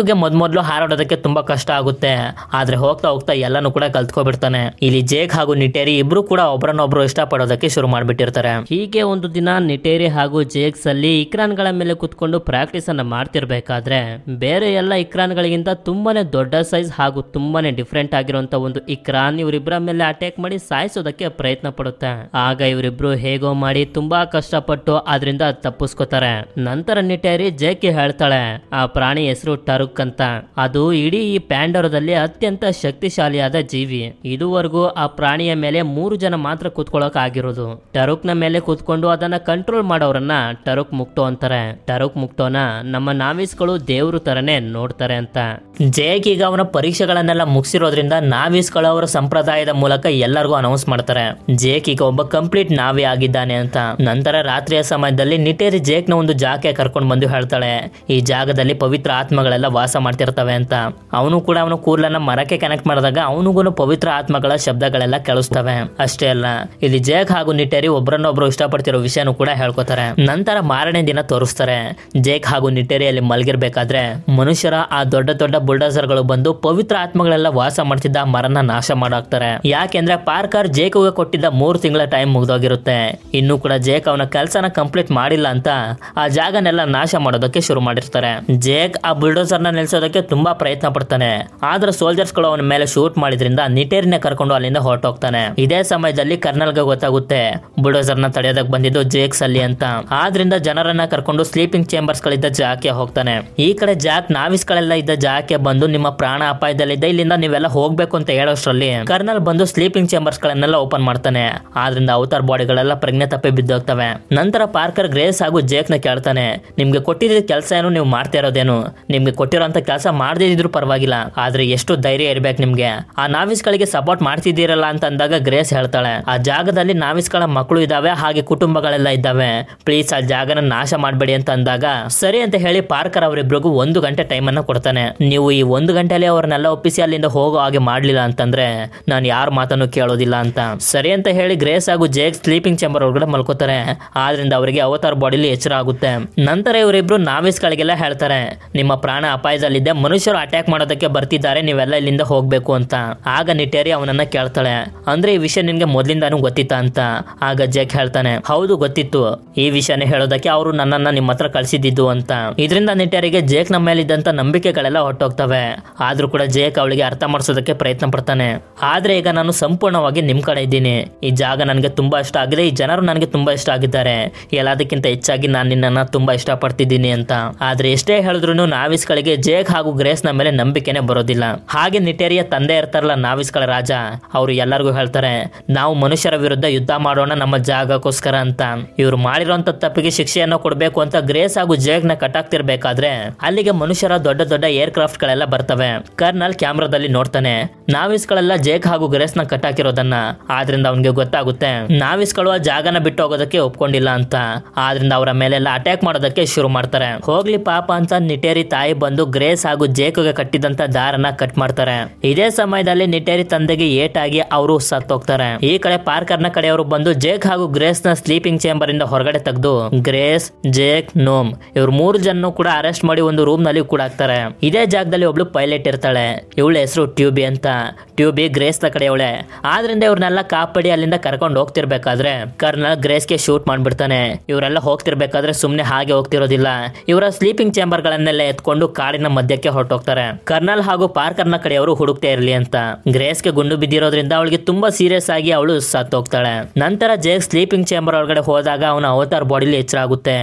ಗೆ ಮೊದ್ಮೊದ್ಲು ಹಾರಾಡೋದಕ್ಕೆ ತುಂಬಾ ಕಷ್ಟ ಆಗುತ್ತೆ ಆದ್ರೆ ಹೋಗ್ತಾ ಹೋಗ್ತಾ ಎಲ್ಲಾನು ಕೂಡ ಕಲ್ತ್ಕೊಬಿಡ್ತಾನೆ ಇಲ್ಲಿ ಜೇಕ್ ಹಾಗೂ ನಿಟೇರಿ ಇಬ್ರು ಕೂಡ ಒಬ್ರನ್ನೊಬ್ರು ಇಷ್ಟ ಪಡೋದಕ್ಕೆ ಶುರು ಮಾಡ್ಬಿಟ್ಟಿರ್ತಾರೆ ಹೀಗೆ ಒಂದು ದಿನ ನಿಟೇರಿ ಹಾಗೂ ಜೇಕ್ಸ್ ಅಲ್ಲಿ ಇಕ್ರಾನ್ ಗಳ ಮೇಲೆ ಕೂತ್ಕೊಂಡು ಪ್ರಾಕ್ಟೀಸ್ ಅನ್ನ ಮಾಡ್ತಿರ್ಬೇಕಾದ್ರೆ ಬೇರೆ ಎಲ್ಲ ಇಕ್ರಾನ್ ಗಳಿಗಿಂತ ತುಂಬಾನೇ ದೊಡ್ಡ ಸೈಜ್ ಹಾಗೂ ತುಂಬಾನೇ ಡಿಫ್ರೆಂಟ್ ಆಗಿರುವಂತ ಒಂದು ಇಕ್ರಾನ್ ಇವರಿಬ್ಬರ ಮೇಲೆ ಅಟ್ಯಾಕ್ ಮಾಡಿ ಸಾಯಿಸೋದಕ್ಕೆ ಪ್ರಯತ್ನ ಪಡುತ್ತೆ ಆಗ ಇವರಿಬ್ರು ಹೇಗೋ ಮಾಡಿ ತುಂಬಾ ಕಷ್ಟಪಟ್ಟು ಅದರಿಂದ ತಪ್ಪಿಸ್ಕೋತಾರೆ ನಂತರ ನಿಟೇರಿ ಜೇಕೆ ಹೇಳ್ತಾಳೆ ಆ ಪ್ರಾಣಿ ಹೆಸರು ಟರುಕ್ ಅಂತ ಅದು ಇಡೀ ಈ ಪ್ಯಾಂಡರದಲ್ಲಿ ಅತ್ಯಂತ ಶಕ್ತಿಶಾಲಿಯಾದ ಜೀವಿ ಇದುವರೆಗೂ ಆ ಪ್ರಾಣಿಯ ಮೇಲೆ ಮೂರು ಜನ ಮಾತ್ರ ಕೂತ್ಕೊಳ್ಳೋಕೆ ಆಗಿರೋದು ಟರುಕ್ ನ ಮೇಲೆ ಕೂತ್ಕೊಂಡು ಅದನ್ನ ಕಂಟ್ರೋಲ್ ಮಾಡೋರನ್ನ ಟರುಕ್ ಮುಕ್ಟೋ ಅಂತಾರೆ ಟರುಕ್ ಮುಕ್ಟೋನ ನಮ್ಮ ನಾವಿಸ್ಗಳು ದೇವರು ತರನೇ ನೋಡ್ತಾರೆ ಅಂತ ಜೇಕ್ ಈಗ ಅವನ ಪರೀಕ್ಷೆಗಳನ್ನೆಲ್ಲ ಮುಗಿಸಿರೋದ್ರಿಂದ ನಾವೀಸ್ಗಳು ಅವರ ಸಂಪ್ರದಾಯದ ಮೂಲಕ ಎಲ್ಲರಿಗೂ ಅನೌನ್ಸ್ ಮಾಡ್ತಾರೆ ಜೇಕ್ ಈಗ ಒಬ್ಬ ಕಂಪ್ಲೀಟ್ ನಾವೇ ಆಗಿದ್ದಾನೆ ಅಂತ ನಂತರ ರಾತ್ರಿಯ ಸಮಯದಲ್ಲಿ ನಿಟೇರಿ ಜೇಕ್ ನ ಒಂದು ಜಾಕೆ ಕರ್ಕೊಂಡು ಬಂದು ಹೇಳ್ತಾಳೆ ಈ ಜಾಗದಲ್ಲಿ ಪವಿತ್ರ ಆತ್ಮಗಳೆಲ್ಲ ವಾಸ ಮಾಡ್ತಿರ್ತವೆ ಅಂತ ಅವನು ಕೂಡ ಅವನು ಕೂರ್ಲನ್ನ ಮರಕ್ಕೆ ಕನೆಕ್ಟ್ ಮಾಡಿದಾಗ ಅವನಿಗೂ ಪವಿತ್ರ ಆತ್ಮಗಳ ಶಬ್ದಗಳೆಲ್ಲ ಕೇಳಿಸ್ತವೆ ಅಷ್ಟೇ ಅಲ್ಲ ಇಲ್ಲಿ ಜೇಕ್ ಹಾಗೂ ನಿಟೇರಿ ಒಬ್ಬರನ್ನೊಬ್ರು ಇಷ್ಟಪಡ್ತಿರೋ ವಿಷಯನೂ ಕೂಡ ಹೇಳ್ಕೊತಾರೆ ನಂತರ ಮಾರನೇ ದಿನ ತೋರಿಸ್ತಾರೆ ಜೇಕ್ ಹಾಗೂ ನಿಟೇರಿಯಲ್ಲಿ ಮಲಗಿರ್ಬೇಕಾದ್ರೆ ಮನುಷ್ಯರ ಆ ದೊಡ್ಡ ದೊಡ್ಡ ಬುಲ್ಡೋಸರ್ ಗಳು ಬಂದು ಪವಿತ್ರ ಆತ್ಮಗಳೆಲ್ಲ ವಾಸ ಮಾಡ್ತಿದ್ದ ಮರನ ನಾಶ ಮಾಡಾಕ್ತಾರೆ ಯಾಕೆಂದ್ರೆ ಪಾರ್ಕ್ ಜೇಕ್ ಗೆ ಕೊಟ್ಟಿದ್ದ ಮೂರು ತಿಂಗಳ ಟೈಮ್ ಮುಗಿದೋಗಿರುತ್ತೆ ಇನ್ನು ಕೂಡ ಜೇಕ್ ಅವನ ಕೆಲಸನ ಕಂಪ್ಲೀಟ್ ಮಾಡಿಲ್ಲ ಅಂತ ಆ ಜಾಗನೆಲ್ಲ ನಾಶ ಮಾಡೋದಕ್ಕೆ ಶುರು ಮಾಡಿರ್ತಾರೆ ಜೇಕ್ ಆ ಬುಲ್ಡೋಸರ್ ನ ನಿಲ್ಸೋದಕ್ಕೆ ತುಂಬಾ ಪ್ರಯತ್ನ ಪಡ್ತಾನೆ ಆದ್ರೆ ಸೋಲ್ಜರ್ಸ್ ಗಳು ಅವನ ಮೇಲೆ ಶೂಟ್ ಮಾಡಿದ್ರಿಂದ ನಿಟೇರಿನ ಕರ್ಕೊಂಡು ಅಲ್ಲಿಂದ ಹೊರಟೋಗ್ತಾನೆ ಇದೇ ಸಮಯದಲ್ಲಿ ಗೆ ಗೊತ್ತಾಗುತ್ತೆ ಬುಲ್ಡೋಸರ್ ನ ತಡೆಯೋದಕ್ಕೆ ಬಂದಿದ್ದು ಜೇಕ್ ಸಲ್ಲಿ ಅಂತ ಆದ್ರಿಂದ ಜನರನ್ನ ಕರ್ಕೊಂಡು ಸ್ಲೀಪಿಂಗ್ ಚೇಂಬರ್ಸ್ ಗಳಿದ್ದ ಜಾಕೆ ಹೋಗ್ತಾನೆ ಈ ಕಡೆ ಜಾಕ್ ನಾವಿಸ್ ಗಳೆಲ್ಲ ಇದ್ದ ಜಾಕೆ ಬಂದು ನಿಮ್ಮ ಪ್ರಾಣ ಅಪಾಯದಲ್ಲಿದ್ದ ಇಲ್ಲಿಂದ ನೀವೆಲ್ಲ ಹೋಗ್ಬೇಕು ಅಂತ ಹೇಳೋಷ್ಟರಲ್ಲಿ ಕರ್ನಲ್ ಬಂದು ಸ್ಲೀಪಿಂಗ್ ಚೇಂಬರ್ಸ್ ಬಾಕ್ಸ್ಗಳನ್ನೆಲ್ಲ ಓಪನ್ ಮಾಡ್ತಾನೆ ಆದ್ರಿಂದ ಅವತಾರ್ ಬಾಡಿಗಳೆಲ್ಲ ಪ್ರಜ್ಞೆ ತಪ್ಪೆ ಬಿದ್ದೋಗ್ತವೆ ನಂತರ ಪಾರ್ಕರ್ ಗ್ರೇಸ್ ಹಾಗೂ ಜೇಕ್ ನ ಕೇಳ್ತಾನೆ ನಿಮ್ಗೆ ಕೊಟ್ಟಿದ್ದ ಕೆಲಸ ಏನು ನೀವು ಮಾಡ್ತಾ ಇರೋದೇನು ನಿಮ್ಗೆ ಕೊಟ್ಟಿರೋ ಕೆಲಸ ಮಾಡದೇ ಇದ್ರು ಪರವಾಗಿಲ್ಲ ಆದ್ರೆ ಎಷ್ಟು ಧೈರ್ಯ ಇರ್ಬೇಕು ನಿಮ್ಗೆ ಆ ನಾವಿಸ್ ಗಳಿಗೆ ಸಪೋರ್ಟ್ ಮಾಡ್ತಿದ್ದೀರಲ್ಲ ಅಂತ ಅಂದಾಗ ಗ್ರೇಸ್ ಹೇಳ್ತಾಳೆ ಆ ಜಾಗದಲ್ಲಿ ನಾವಿಸ್ ಗಳ ಮಕ್ಕಳು ಇದಾವೆ ಹಾಗೆ ಕುಟುಂಬಗಳೆಲ್ಲ ಇದ್ದಾವೆ ಪ್ಲೀಸ್ ಆ ಜಾಗನ ನಾಶ ಮಾಡಬೇಡಿ ಅಂತ ಅಂದಾಗ ಸರಿ ಅಂತ ಹೇಳಿ ಪಾರ್ಕರ್ ಅವರಿಬ್ರಿಗೂ ಒಂದು ಗಂಟೆ ಟೈಮ್ ಅನ್ನ ಕೊಡ್ತಾನೆ ನೀವು ಈ ಒಂದು ಗಂಟೆಯಲ್ಲಿ ಅವ್ರನ್ನೆಲ್ಲ ಒಪ್ಪಿಸಿ ಅಲ್ಲಿಂದ ಹೋಗೋ ಹಾಗೆ ಮಾಡ್ಲಿಲ್ಲ ಅಂತಂದ್ರೆ ನಾನು ಯಾರ ಮಾತನ್ನು ಕೇಳೋದಿಲ್ಲ ಅಂತ ಸರಿ ಅಂತ ಹೇಳಿ ಗ್ರೇಸ್ ಹಾಗೂ ಜೇಕ್ ಸ್ಲೀಪಿಂಗ್ ಚೇಂಬರ್ ಒಳಗಡೆ ಮಲ್ಕೋತಾರೆ ಆದ್ರಿಂದ ಅವರಿಗೆ ಅವತಾರ ಬಾಡಿಲಿ ಎಚ್ಚರ ಆಗುತ್ತೆ ನಂತರ ಇವರಿಬ್ರು ನಾವಿಸ್ ಗಳಿಗೆಲ್ಲ ಹೇಳ್ತಾರೆ ನಿಮ್ಮ ಪ್ರಾಣ ಅಪಾಯದಲ್ಲಿದ್ದೆ ಮನುಷ್ಯರು ಅಟ್ಯಾಕ್ ಮಾಡೋದಕ್ಕೆ ಬರ್ತಿದ್ದಾರೆ ನೀವೆಲ್ಲ ಇಲ್ಲಿಂದ ಹೋಗ್ಬೇಕು ಅಂತ ಆಗ ನಿಟೇರಿ ಅವನನ್ನ ಕೇಳ್ತಾಳೆ ಅಂದ್ರೆ ಈ ವಿಷಯ ನಿನ್ಗೆ ಮೊದ್ಲಿಂದಾನು ಗೊತ್ತಿತ್ತಾ ಅಂತ ಆಗ ಜೇಕ್ ಹೇಳ್ತಾನೆ ಹೌದು ಗೊತ್ತಿತ್ತು ಈ ವಿಷಯನ ಹೇಳೋದಕ್ಕೆ ಅವರು ನನ್ನನ್ನ ನಿಮ್ಮ ಹತ್ರ ಕಳ್ಸಿದ್ದು ಅಂತ ಇದರಿಂದ ನಿಟೇರಿಗೆ ಜೇಕ್ ನಮ್ಮ ಇದ್ದಂತ ನಂಬಿಕೆಗಳೆಲ್ಲ ಹೊಟ್ಟೋಗ್ತವೆ ಆದ್ರೂ ಕೂಡ ಜೇಕ್ ಅವಳಿಗೆ ಅರ್ಥ ಮಾಡಿಸೋದಕ್ಕೆ ಪ್ರಯತ್ನ ಪಡ್ತಾನೆ ಆದ್ರೆ ಈಗ ನಾನು ಸಂಪೂರ್ಣವಾಗಿ ನಿಮ್ ಕಡೆ ಇದ್ದೀನಿ ಈ ಜಾಗ ನನಗೆ ತುಂಬಾ ಇಷ್ಟ ಆಗಿದೆ ಈ ಜನರು ನನಗೆ ತುಂಬಾ ಇಷ್ಟ ಆಗಿದ್ದಾರೆ ಎಲ್ಲದಕ್ಕಿಂತ ಹೆಚ್ಚಾಗಿ ನಾನು ತುಂಬಾ ಇಷ್ಟ ಇಷ್ಟಪಡ್ತಿದ್ದೀನಿ ಅಂತ ಆದ್ರೆ ಎಷ್ಟೇ ಹೇಳಿದ್ರು ನಾವಿಸ್ಗಳಿಗೆ ಜೇಕ್ ಹಾಗೂ ನ ಮೇಲೆ ನಂಬಿಕೆನೇ ಬರೋದಿಲ್ಲ ಹಾಗೆ ನಿಟೇರಿಯ ತಂದೆ ಇರ್ತಾರಲ್ಲ ನಾವಿಸ್ಗಳ ರಾಜ ಅವರು ಎಲ್ಲರಿಗೂ ಹೇಳ್ತಾರೆ ನಾವು ಮನುಷ್ಯರ ವಿರುದ್ಧ ಯುದ್ಧ ಮಾಡೋಣ ನಮ್ಮ ಜಾಗಕ್ಕೋಸ್ಕರ ಅಂತ ಇವ್ರು ಮಾಡಿರುವಂತ ತಪ್ಪಿಗೆ ಶಿಕ್ಷೆಯನ್ನು ಕೊಡಬೇಕು ಅಂತ ಗ್ರೇಸ್ ಹಾಗೂ ನ ಕಟ್ಟಾಗ್ತಿರ್ಬೇಕಾದ್ರೆ ಅಲ್ಲಿಗೆ ಮನುಷ್ಯರ ದೊಡ್ಡ ದೊಡ್ಡ ಏರ್ ಕ್ರಾಫ್ಟ್ ಗಳೆಲ್ಲ ಬರ್ತವೆ ಕರ್ನಲ್ ಕ್ಯಾಮ್ರಾದಲ್ಲಿ ನೋಡ್ತಾನೆ ನಾವಿಸ್ಗಳೆಲ್ಲ ಜೇಕ್ ಹಾಗೂ ನ ಕಟ್ಟಾಕಿರೋದನ್ನ ಅನ್ನೋದನ್ನ ಆದ್ರಿಂದ ಅವನಿಗೆ ಗೊತ್ತಾಗುತ್ತೆ ನಾವಿಸ್ಕೊಳ್ಳುವ ಜಾಗನ ಬಿಟ್ಟು ಹೋಗೋದಕ್ಕೆ ಒಪ್ಕೊಂಡಿಲ್ಲ ಅಂತ ಆದ್ರಿಂದ ಅವರ ಮೇಲೆಲ್ಲ ಅಟ್ಯಾಕ್ ಮಾಡೋದಕ್ಕೆ ಶುರು ಮಾಡ್ತಾರೆ ಹೋಗ್ಲಿ ಪಾಪ ಅಂತ ನಿಟೇರಿ ತಾಯಿ ಬಂದು ಗ್ರೇಸ್ ಹಾಗೂ ಜೇಕುಗೆ ಕಟ್ಟಿದಂತ ದಾರನ ಕಟ್ ಮಾಡ್ತಾರೆ ಇದೇ ಸಮಯದಲ್ಲಿ ನಿಟೇರಿ ತಂದೆಗೆ ಏಟಾಗಿ ಅವರು ಸತ್ತೋಗ್ತಾರೆ ಈ ಕಡೆ ಪಾರ್ಕರ್ನ ಕಡೆಯವರು ಬಂದು ಜೇಕ್ ಹಾಗೂ ಗ್ರೇಸ್ ನ ಸ್ಲೀಪಿಂಗ್ ಚೇಂಬರ್ ಇಂದ ಹೊರಗಡೆ ತೆಗೆದು ಗ್ರೇಸ್ ಜೇಕ್ ನೋಮ್ ಇವ್ರ ಮೂರು ಜನ ಕೂಡ ಅರೆಸ್ಟ್ ಮಾಡಿ ಒಂದು ರೂಮ್ ನಲ್ಲಿ ಕೂಡ ಹಾಕ್ತಾರೆ ಇದೇ ಜಾಗದಲ್ಲಿ ಒಬ್ಳು ಪೈಲಟ್ ಇರ್ತಾಳೆ ಇವಳ ಹೆಸರು ಟ್ಯೂಬಿ ಅಂತ ಟ್ಯೂಬಿ ಗ್ರೇಸ್ ನ ಕಡೆಯವಳೆ ಆದ್ರೆ ಮುಂದೆಯಿಂದ ಇವ್ರನ್ನೆಲ್ಲ ಕಾಪಾಡಿ ಅಲ್ಲಿಂದ ಕರ್ಕೊಂಡು ಹೋಗ್ತಿರ್ಬೇಕಾದ್ರೆ ಕರ್ನಲ್ ಗ್ರೇಸ್ಗೆ ಶೂಟ್ ಮಾಡ್ಬಿಡ್ತಾನೆ ಇವರೆಲ್ಲ ಹೋಗ್ತಿರ್ಬೇಕಾದ್ರೆ ಸುಮ್ನೆ ಹಾಗೆ ಹೋಗ್ತಿರೋದಿಲ್ಲ ಇವರ ಸ್ಲೀಪಿಂಗ್ ಚೇಂಬರ್ ಗಳನ್ನೆಲ್ಲ ಎತ್ಕೊಂಡು ಕಾಡಿನ ಮಧ್ಯಕ್ಕೆ ಹೊರಟೋಗ್ತಾರೆ ಕರ್ನಲ್ ಹಾಗೂ ಪಾರ್ಕರ್ನ ಕಡೆಯವರು ಹುಡುಕ್ತಾ ಇರಲಿ ಅಂತ ಗ್ರೇಸ್ಗೆ ಗುಂಡು ಬಿದ್ದಿರೋದ್ರಿಂದ ಅವಳಿಗೆ ತುಂಬಾ ಸೀರಿಯಸ್ ಆಗಿ ಅವಳು ಹೋಗ್ತಾಳೆ ನಂತರ ಜೇಕ್ ಸ್ಲೀಪಿಂಗ್ ಚೇಂಬರ್ ಒಳಗಡೆ ಹೋದಾಗ ಅವನ ಅವತಾರ್ ಬಾಡಿಲಿ ಹೆಚ್ಚಾಗುತ್ತೆ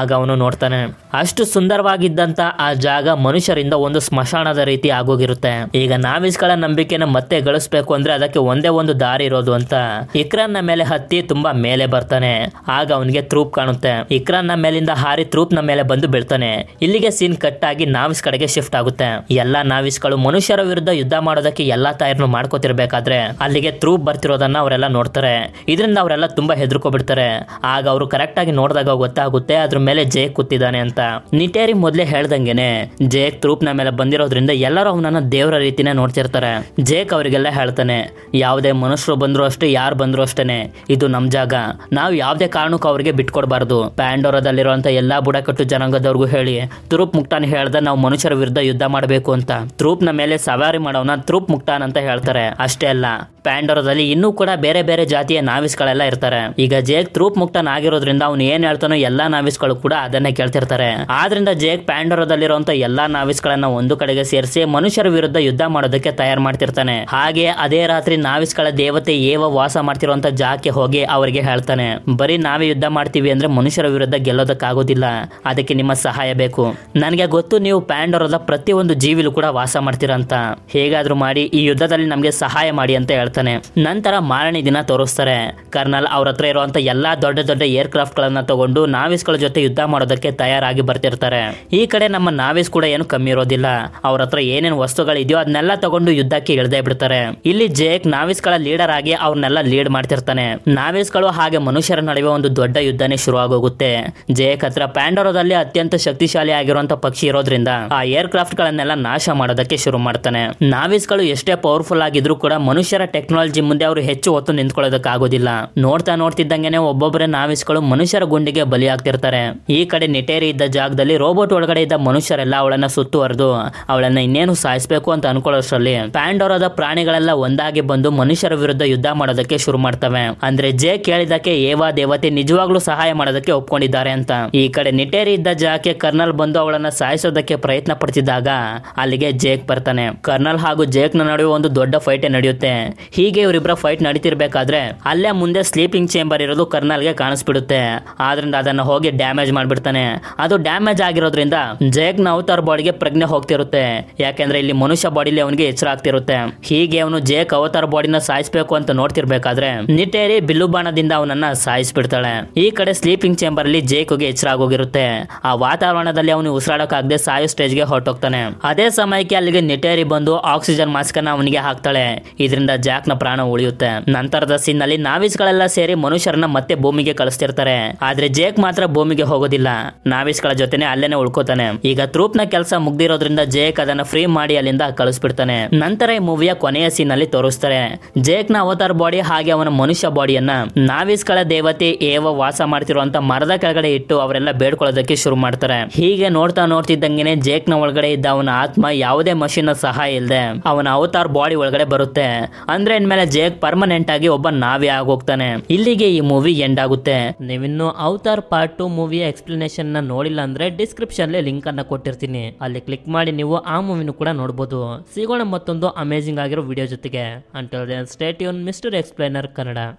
ಆಗ ಅವನು ನೋಡ್ತಾನೆ ಅಷ್ಟು ಸುಂದರವಾಗಿದ್ದಂತ ಆ ಜಾಗ ಮನುಷ್ಯರಿಂದ ಒಂದು ಸ್ಮಶಾನದ ರೀತಿ ಆಗೋಗಿರುತ್ತೆ ಈಗ ನಾವಿಸ್ಗಳ ನಂಬಿಕೆನ ಮತ್ತೆ ಗಳಿಸ್ಬೇಕು ಅಂದ್ರೆ ಅದಕ್ಕೆ ಒಂದೇ ಒಂದು ದಾರಿ ಇರೋದು ಅಂತ ಇಕ್ರಾನ್ ನ ಮೇಲೆ ಹತ್ತಿ ತುಂಬಾ ಮೇಲೆ ಬರ್ತಾನೆ ಆಗ ಅವನಿಗೆ ತ್ರೂಪ್ ಕಾಣುತ್ತೆ ಇಕ್ರಾನ್ ನ ಮೇಲಿಂದ ಹಾರಿ ತ್ರೂಪ್ ನ ಮೇಲೆ ಬಂದು ಬೀಳ್ತಾನೆ ಇಲ್ಲಿಗೆ ಸೀನ್ ಕಟ್ ಆಗಿ ನಾವಿಸ್ ಕಡೆಗೆ ಶಿಫ್ಟ್ ಆಗುತ್ತೆ ಎಲ್ಲಾ ನಾವಿಸ್ಗಳು ಮನುಷ್ಯರ ವಿರುದ್ಧ ಯುದ್ಧ ಮಾಡೋದಕ್ಕೆ ಎಲ್ಲಾ ತಯಾರನ್ನು ಮಾಡ್ಕೋತಿರ್ಬೇಕಾದ್ರೆ ಅಲ್ಲಿಗೆ ತ್ರೂಪ್ ಬರ್ತಿರೋದನ್ನ ಅವರೆಲ್ಲ ನೋಡ್ತಾರೆ ಇದರಿಂದ ಅವರೆಲ್ಲ ತುಂಬಾ ಹೆದರ್ಕೊಬಿಡ್ತಾರೆ ಆಗ ಅವರು ಕರೆಕ್ಟ್ ಆಗಿ ನೋಡಿದಾಗ ಗೊತ್ತಾಗುತ್ತೆ ಅದ್ರ ಮೇಲೆ ಜೇಕ್ ಕೂತಿದ್ದಾನೆ ಅಂತ ನಿಟೇರಿ ಮೊದಲೇ ಹೇಳ್ದಂಗೆನೆ ಜೇಕ್ ತ್ರೂಪ್ ನ ಮೇಲೆ ಬಂದಿರೋದ್ರಿಂದ ಎಲ್ಲರೂ ಅವನನ್ನ ದೇವರ ರೀತಿನೇ ನೋಡ್ತಿರ್ತಾರೆ ಜೇಕ್ ಅವರಿಗೆಲ್ಲ ಹೇಳ್ತಾನೆ ಯಾವುದೇ ಮನುಷ್ಯರು ಬಂದರೂ ಅಷ್ಟೇ ಯಾರು ಬಂದರೂ ಅಷ್ಟೇನೆ ಇದು ನಮ್ಮ ಜಾಗ ನಾವು ಯಾವುದೇ ಕಾರಣಕ್ಕೂ ಅವರಿಗೆ ಬಿಟ್ಕೊಡ್ಬಾರ್ದು ಪ್ಯಾಂಡೋರದಲ್ಲಿರುವಂಥ ಎಲ್ಲಾ ಬುಡಕಟ್ಟು ಜನಾಂಗದವ್ರಿಗೂ ಹೇಳಿ ತುರುಪ್ ಮುಕ್ತಾನ್ ಹೇಳ್ದ ನಾವು ಮನುಷ್ಯರ ವಿರುದ್ಧ ಯುದ್ಧ ಮಾಡಬೇಕು ಅಂತ ನ ಮೇಲೆ ಸವಾರಿ ಮಾಡೋನ ತ್ರೂಪ್ ಮುಕ್ತಾನ್ ಅಂತ ಹೇಳ್ತಾರೆ ಅಷ್ಟೇ ಅಲ್ಲ ಪ್ಯಾಂಡೋರದಲ್ಲಿ ಇನ್ನೂ ಕೂಡ ಬೇರೆ ಬೇರೆ ಜಾತಿಯ ನಾವಿಸ್ಗಳೆಲ್ಲ ಇರ್ತಾರೆ ಈಗ ಜೇಕ್ ತ್ರೂಪ್ ಮುಕ್ತನ್ ಆಗಿರೋದ್ರಿಂದ ಅವ್ನು ಏನ್ ಹೇಳ್ತಾನೋ ಎಲ್ಲಾ ನಾವಿಸ್ಗಳು ಕೂಡ ಅದನ್ನೇ ಕೇಳ್ತಿರ್ತಾರೆ ಆದ್ರಿಂದ ಜೇಕ್ ಪ್ಯಾಂಡೋರದಲ್ಲಿರುವಂತಹ ಎಲ್ಲಾ ನಾವಿಸ್ಗಳನ್ನ ಒಂದು ಕಡೆಗೆ ಸೇರಿಸಿ ಮನುಷ್ಯರ ವಿರುದ್ಧ ಯುದ್ಧ ಮಾಡೋದಕ್ಕೆ ತಯಾರು ಮಾಡ್ತಿರ್ತಾನೆ ಹಾಗೆ ಅದೇ ರಾತ್ರಿ ನಾವಿಸ್ಗಳ ದೇವತೆ ಏವ ವಾಸ ಮಾಡ್ತಿರುವಂತ ಜಾಕೆ ಹೋಗಿ ಅವರಿಗೆ ಹೇಳ್ತಾನೆ ಬರೀ ನಾವೇ ಯುದ್ಧ ಮಾಡ್ತೀವಿ ಅಂದ್ರೆ ಮನುಷ್ಯರ ವಿರುದ್ಧ ಗೆಲ್ಲೋದಕ್ಕಾಗೋದಿಲ್ಲ ಅದಕ್ಕೆ ನಿಮ್ಮ ಸಹಾಯ ಬೇಕು ನನಗೆ ಗೊತ್ತು ನೀವು ಪ್ಯಾಂಡೋರದ ಪ್ರತಿಯೊಂದು ಜೀವಿಲು ಕೂಡ ವಾಸ ಅಂತ ಹೇಗಾದ್ರೂ ಮಾಡಿ ಈ ಯುದ್ಧದಲ್ಲಿ ನಮಗೆ ಸಹಾಯ ಮಾಡಿ ಅಂತ ಹೇಳ್ತಾರೆ ನಂತರ ಮಾರನೇ ದಿನ ತೋರಿಸ್ತಾರೆ ಕರ್ನಲ್ ಅವ್ರ ಹತ್ರ ಇರುವಂತ ಎಲ್ಲಾ ದೊಡ್ಡ ದೊಡ್ಡ ಏರ್ ಕ್ರಾಫ್ಟ್ ಗಳನ್ನ ತಗೊಂಡು ನಾವಿಸ್ಗಳ ಜೊತೆ ಯುದ್ಧ ಮಾಡೋದಕ್ಕೆ ತಯಾರಾಗಿ ಬರ್ತಿರ್ತಾರೆ ಈ ಕಡೆ ನಮ್ಮ ನಾವಿಸ್ ಕೂಡ ಏನು ಕಮ್ಮಿ ಇರೋದಿಲ್ಲ ಅವ್ರ ಹತ್ರ ಏನೇನು ವಸ್ತುಗಳಿದೆಯೋ ಅದನ್ನೆಲ್ಲ ತಗೊಂಡು ಯುದ್ಧಕ್ಕೆ ಇಳ್ದೇ ಬಿಡ್ತಾರೆ ಇಲ್ಲಿ ಜೇಕ್ ನಾವಿಸ್ ಗಳ ಲೀಡರ್ ಆಗಿ ಅವ್ರನ್ನೆಲ್ಲ ಲೀಡ್ ಮಾಡ್ತಿರ್ತಾನೆ ನಾವಿಸ್ ಗಳು ಹಾಗೆ ಮನುಷ್ಯರ ನಡುವೆ ಒಂದು ದೊಡ್ಡ ಯುದ್ಧನೇ ಶುರು ಆಗೋಗುತ್ತೆ ಜೇಕ್ ಹತ್ರ ಪ್ಯಾಂಡೋರದಲ್ಲಿ ಅತ್ಯಂತ ಶಕ್ತಿಶಾಲಿ ಆಗಿರುವಂತ ಪಕ್ಷಿ ಇರೋದ್ರಿಂದ ಆ ಏರ್ ಕ್ರಾಫ್ಟ್ ಗಳನ್ನೆಲ್ಲ ನಾಶ ಮಾಡೋದಕ್ಕೆ ಶುರು ಮಾಡ್ತಾನೆ ನಾವಿಸ್ ಗಳು ಎಷ್ಟೇ ಪವರ್ಫುಲ್ ಆಗಿದ್ರು ಕೂಡ ಮನುಷ್ಯರ ಟೆಕ್ನಾಲಜಿ ಮುಂದೆ ಅವರು ಹೆಚ್ಚು ಹೊತ್ತು ಆಗೋದಿಲ್ಲ ನೋಡ್ತಾ ನೋಡ್ತಿದ್ದಂಗೆನೆ ಒಬ್ಬೊಬ್ಬರ ನಾವಿಸ್ಗಳು ಮನುಷ್ಯರ ಗುಂಡಿಗೆ ಬಲಿಯಾಗ್ತಿರ್ತಾರೆ ಈ ಕಡೆ ನಿಟೇರಿ ಇದ್ದ ಜಾಗದಲ್ಲಿ ರೋಬೋಟ್ ಒಳಗಡೆ ಇದ್ದ ಮನುಷ್ಯರೆಲ್ಲ ಅವಳನ್ನ ಸುತ್ತುವರೆದು ಅವಳನ್ನ ಇನ್ನೇನು ಸಾಯಿಸಬೇಕು ಅಂತ ಅನ್ಕೊಳ್ಳೋಷ್ಟರಲ್ಲಿ ಪ್ಯಾಂಡೋರಾದ ಪ್ರಾಣಿಗಳೆಲ್ಲ ಒಂದಾಗಿ ಬಂದು ಮನುಷ್ಯರ ವಿರುದ್ಧ ಯುದ್ಧ ಮಾಡೋದಕ್ಕೆ ಶುರು ಮಾಡ್ತವೆ ಅಂದ್ರೆ ಜೆ ಕೇಳಿದಕ್ಕೆ ಏವಾ ದೇವತೆ ನಿಜವಾಗ್ಲೂ ಸಹಾಯ ಮಾಡೋದಕ್ಕೆ ಒಪ್ಕೊಂಡಿದ್ದಾರೆ ಅಂತ ಈ ಕಡೆ ನಿಟೇರಿ ಇದ್ದ ಜಾಗಕ್ಕೆ ಕರ್ನಲ್ ಬಂದು ಅವಳನ್ನ ಸಾಯಿಸೋದಕ್ಕೆ ಪ್ರಯತ್ನ ಪಡ್ತಿದ್ದಾಗ ಅಲ್ಲಿಗೆ ಜೇಕ್ ಬರ್ತಾನೆ ಕರ್ನಲ್ ಹಾಗೂ ಜೇಕ್ ನ ನಡುವೆ ಒಂದು ದೊಡ್ಡ ಫೈಟೆ ನಡೆಯುತ್ತೆ ಹೀಗೆ ಇವರಿಬ್ಬರ ಫೈಟ್ ನಡೀತಿರ್ಬೇಕಾದ್ರೆ ಅಲ್ಲೇ ಮುಂದೆ ಸ್ಲೀಪಿಂಗ್ ಚೇಂಬರ್ ಇರೋದು ಕರ್ನಲ್ಗೆ ಕಾಣಿಸ್ಬಿಡುತ್ತೆ ಆದ್ರಿಂದ ಅದನ್ನ ಹೋಗಿ ಡ್ಯಾಮೇಜ್ ಮಾಡ್ಬಿಡ್ತಾನೆ ಅದು ಡ್ಯಾಮೇಜ್ ಆಗಿರೋದ್ರಿಂದ ನ ಅವತಾರ್ ಬಾಡಿಗೆ ಪ್ರಜ್ಞೆ ಹೋಗ್ತಿರುತ್ತೆ ಯಾಕೆಂದ್ರೆ ಇಲ್ಲಿ ಮನುಷ್ಯ ಬಾಡಿಲಿ ಅವನಿಗೆ ಎಚ್ಚರ ಆಗ್ತಿರುತ್ತೆ ಹೀಗೆ ಅವನು ಜೇಕ್ ಅವತಾರ್ ಬಾಡಿನ ಸಾಯಿಸಬೇಕು ಅಂತ ನೋಡ್ತಿರ್ಬೇಕಾದ್ರೆ ನಿಟೇರಿ ಬಿಲ್ಲು ಬಾಣದಿಂದ ಅವನನ್ನ ಸಾಯಿಸ್ಬಿಡ್ತಾಳೆ ಈ ಕಡೆ ಸ್ಲೀಪಿಂಗ್ ಚೇಂಬರ್ ಅಲ್ಲಿ ಗೆ ಎಚ್ಚರ ಆಗೋಗಿರುತ್ತೆ ಆ ವಾತಾವರಣದಲ್ಲಿ ಅವನು ಆಗದೆ ಸಾಯೋ ಸ್ಟೇಜ್ ಗೆ ಹೊರಟೋಗ್ತಾನೆ ಅದೇ ಸಮಯಕ್ಕೆ ಅಲ್ಲಿಗೆ ನಿಟೇರಿ ಬಂದು ಆಕ್ಸಿಜನ್ ಮಾಸ್ಕ್ ಅವನಿಗೆ ಹಾಕ್ತಾಳೆ ಇದರಿಂದ ಜಾ ನ ಪ್ರಾಣ ಉಳಿಯುತ್ತೆ ನಂತರದ ಸೀನ್ ನಲ್ಲಿ ಗಳೆಲ್ಲ ಸೇರಿ ಮನುಷ್ಯರನ್ನ ಮತ್ತೆ ಭೂಮಿಗೆ ಕಳಿಸ್ತಿರ್ತಾರೆ ಆದ್ರೆ ಜೇಕ್ ಮಾತ್ರ ಭೂಮಿಗೆ ಹೋಗೋದಿಲ್ಲ ಗಳ ಜೊತೆನೆ ಅಲ್ಲೇನೆ ಉಳ್ಕೋತಾನೆ ಈಗ ತ್ರೂಪ್ ನ ಕೆಲಸ ಮುಗ್ದಿರೋದ್ರಿಂದ ಜೇಕ್ ಅದನ್ನ ಫ್ರೀ ಮಾಡಿ ಅಲ್ಲಿಂದ ಕಳಿಸ್ಬಿಡ್ತಾನೆ ನಂತರ ಈ ಮೂವಿಯ ಕೊನೆಯ ಸೀನ್ ಅಲ್ಲಿ ತೋರಿಸ್ತಾರೆ ಜೇಕ್ ನ ಅವತಾರ್ ಬಾಡಿ ಹಾಗೆ ಅವನ ಮನುಷ್ಯ ಬಾಡಿಯನ್ನ ಗಳ ದೇವತೆ ಏವ ವಾಸ ಮಾಡ್ತಿರುವಂತ ಮರದ ಕೆಳಗಡೆ ಇಟ್ಟು ಅವರೆಲ್ಲ ಬೇಡ್ಕೊಳ್ಳೋದಕ್ಕೆ ಶುರು ಮಾಡ್ತಾರೆ ಹೀಗೆ ನೋಡ್ತಾ ನೋಡ್ತಿದ್ದಂಗೆನೆ ಜೇಕ್ ನ ಒಳಗಡೆ ಇದ್ದ ಅವನ ಆತ್ಮ ಯಾವುದೇ ಮಷಿನ್ ನ ಸಹಾಯ ಇಲ್ಲದೆ ಅವನ ಅವತಾರ್ ಬಾಡಿ ಒಳಗಡೆ ಬರುತ್ತೆ ಅಂದ್ರೆ ಅಂದ್ರೆ ಮೇಲೆ ಜೇಕ್ ಪರ್ಮನೆಂಟ್ ಆಗಿ ಒಬ್ಬ ನಾವೇ ಆಗೋಗ್ತಾನೆ ಇಲ್ಲಿಗೆ ಈ ಮೂವಿ ಎಂಡ್ ಆಗುತ್ತೆ ನೀವಿನ್ನು ಅವತಾರ್ ಪಾರ್ಟ್ ಟು ಮೂವಿಯ ಎಕ್ಸ್ಪ್ಲನೇಷನ್ ನೋಡಿಲ್ಲ ಅಂದ್ರೆ ಡಿಸ್ಕ್ರಿಪ್ಷನ್ ಲಿಂಕ್ ಅನ್ನ ಕೊಟ್ಟಿರ್ತೀನಿ ಅಲ್ಲಿ ಕ್ಲಿಕ್ ಮಾಡಿ ನೀವು ಆ ಮೂವಿನ ಕೂಡ ನೋಡಬಹುದು ಸಿಗೋಣ ಮತ್ತೊಂದು ಅಮೇಜಿಂಗ್ ಆಗಿರೋ ವಿಡಿಯೋ ಜೊತೆಗೆ ಅಂಟಲ್ ಸ್ಟೇಟ್ ಯೂನ್ ಮಿಸ್ಟರ್ ಎಕ್ಸ್ಪ್ಲೈನರ್ ಕನ್ನಡ